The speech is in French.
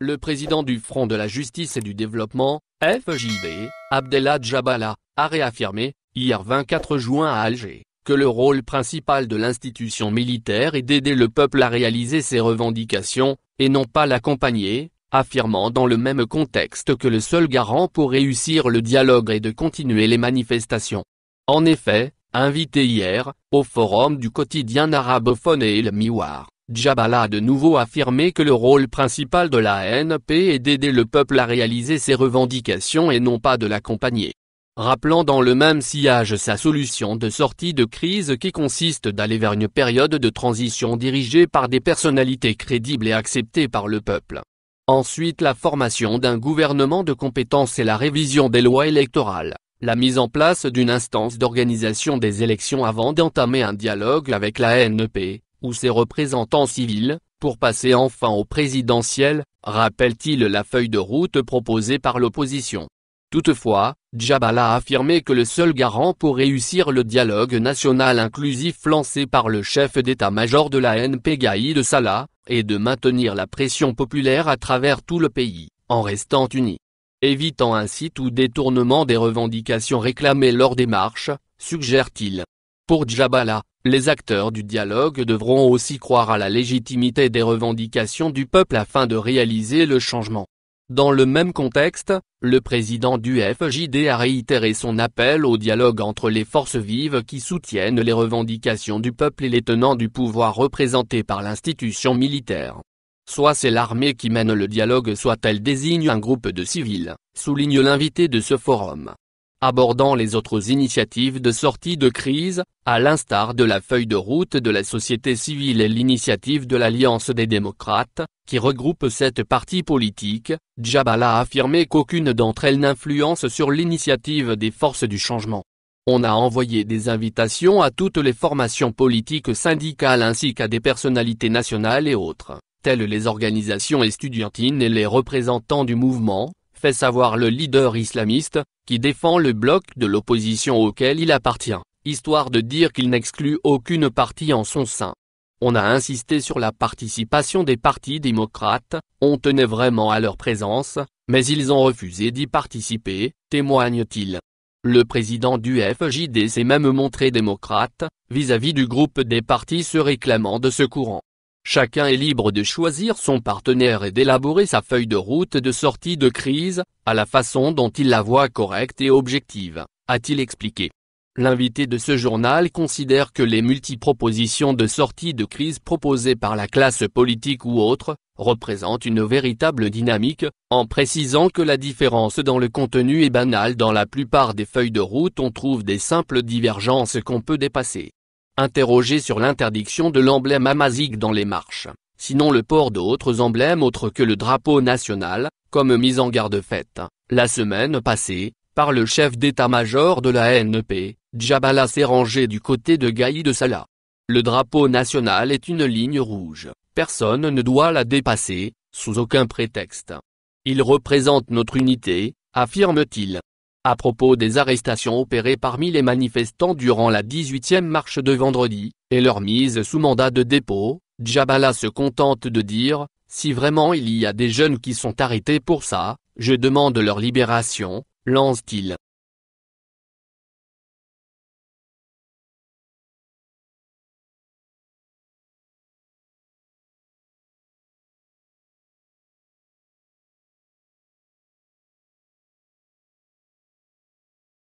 Le président du Front de la Justice et du Développement, FJB, Abdellah Jabala, a réaffirmé, hier 24 juin à Alger, que le rôle principal de l'institution militaire est d'aider le peuple à réaliser ses revendications, et non pas l'accompagner, affirmant dans le même contexte que le seul garant pour réussir le dialogue est de continuer les manifestations. En effet, invité hier, au forum du quotidien arabophone et le Miwar, Djabal a de nouveau affirmé que le rôle principal de la ANP est d'aider le peuple à réaliser ses revendications et non pas de l'accompagner. Rappelant dans le même sillage sa solution de sortie de crise qui consiste d'aller vers une période de transition dirigée par des personnalités crédibles et acceptées par le peuple. Ensuite la formation d'un gouvernement de compétences et la révision des lois électorales, la mise en place d'une instance d'organisation des élections avant d'entamer un dialogue avec la N.P ou ses représentants civils, pour passer enfin au présidentiel, rappelle-t-il la feuille de route proposée par l'opposition. Toutefois, Djabal a affirmé que le seul garant pour réussir le dialogue national inclusif lancé par le chef d'état-major de la NP de Salah, est de maintenir la pression populaire à travers tout le pays, en restant unis. Évitant ainsi tout détournement des revendications réclamées lors des marches, suggère-t-il. Pour Djabala, les acteurs du dialogue devront aussi croire à la légitimité des revendications du peuple afin de réaliser le changement. Dans le même contexte, le président du FJD a réitéré son appel au dialogue entre les forces vives qui soutiennent les revendications du peuple et les tenants du pouvoir représentés par l'institution militaire. Soit c'est l'armée qui mène le dialogue soit elle désigne un groupe de civils, souligne l'invité de ce forum abordant les autres initiatives de sortie de crise, à l'instar de la feuille de route de la société civile et l'initiative de l'Alliance des démocrates, qui regroupe sept partis politiques, Djabal a affirmé qu'aucune d'entre elles n'influence sur l'initiative des forces du changement. On a envoyé des invitations à toutes les formations politiques syndicales ainsi qu'à des personnalités nationales et autres, telles les organisations étudiantines et les représentants du mouvement, fait savoir le leader islamiste, qui défend le bloc de l'opposition auquel il appartient, histoire de dire qu'il n'exclut aucune partie en son sein. On a insisté sur la participation des partis démocrates, on tenait vraiment à leur présence, mais ils ont refusé d'y participer, témoigne-t-il. Le président du FJD s'est même montré démocrate, vis-à-vis -vis du groupe des partis se réclamant de ce courant. Chacun est libre de choisir son partenaire et d'élaborer sa feuille de route de sortie de crise, à la façon dont il la voit correcte et objective, a-t-il expliqué. L'invité de ce journal considère que les multipropositions de sortie de crise proposées par la classe politique ou autre, représentent une véritable dynamique, en précisant que la différence dans le contenu est banale dans la plupart des feuilles de route on trouve des simples divergences qu'on peut dépasser interrogé sur l'interdiction de l'emblème amazigh dans les marches, sinon le port d'autres emblèmes autres que le drapeau national, comme mise en garde faite, la semaine passée, par le chef d'état-major de la NEP, Djabala s'est rangé du côté de Gaï de Salah. Le drapeau national est une ligne rouge, personne ne doit la dépasser, sous aucun prétexte. Il représente notre unité, affirme-t-il à propos des arrestations opérées parmi les manifestants durant la 18e marche de vendredi, et leur mise sous mandat de dépôt, Djabala se contente de dire, si vraiment il y a des jeunes qui sont arrêtés pour ça, je demande leur libération, lance-t-il.